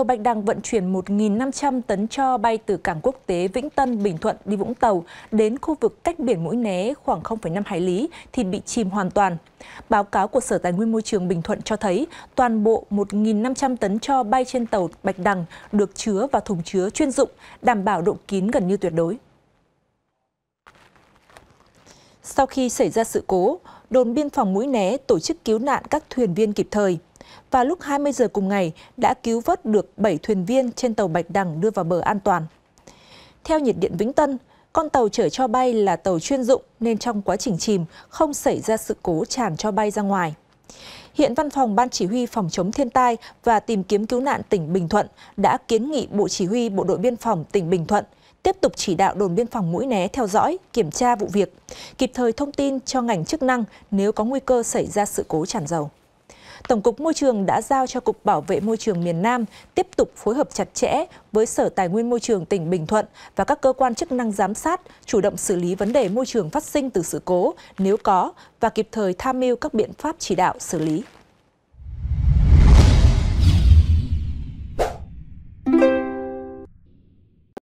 tàu Bạch Đằng vận chuyển 1.500 tấn cho bay từ cảng quốc tế Vĩnh Tân, Bình Thuận đi Vũng Tàu đến khu vực cách biển Mũi Né khoảng 0,5 hải lý thì bị chìm hoàn toàn. Báo cáo của Sở Tài nguyên Môi trường Bình Thuận cho thấy toàn bộ 1.500 tấn cho bay trên tàu Bạch Đằng được chứa vào thùng chứa chuyên dụng, đảm bảo độ kín gần như tuyệt đối. Sau khi xảy ra sự cố, đồn biên phòng Mũi Né tổ chức cứu nạn các thuyền viên kịp thời – và lúc 20 giờ cùng ngày đã cứu vớt được 7 thuyền viên trên tàu Bạch Đằng đưa vào bờ an toàn. Theo nhiệt điện Vĩnh Tân, con tàu chở cho bay là tàu chuyên dụng nên trong quá trình chìm không xảy ra sự cố tràn cho bay ra ngoài. Hiện Văn phòng Ban Chỉ huy Phòng chống thiên tai và tìm kiếm cứu nạn tỉnh Bình Thuận đã kiến nghị Bộ Chỉ huy Bộ đội Biên phòng tỉnh Bình Thuận tiếp tục chỉ đạo đồn biên phòng Mũi Né theo dõi, kiểm tra vụ việc, kịp thời thông tin cho ngành chức năng nếu có nguy cơ xảy ra sự cố tràn dầu. Tổng cục Môi trường đã giao cho Cục Bảo vệ Môi trường miền Nam tiếp tục phối hợp chặt chẽ với Sở Tài nguyên Môi trường tỉnh Bình Thuận và các cơ quan chức năng giám sát, chủ động xử lý vấn đề môi trường phát sinh từ sự cố nếu có và kịp thời tham mưu các biện pháp chỉ đạo xử lý.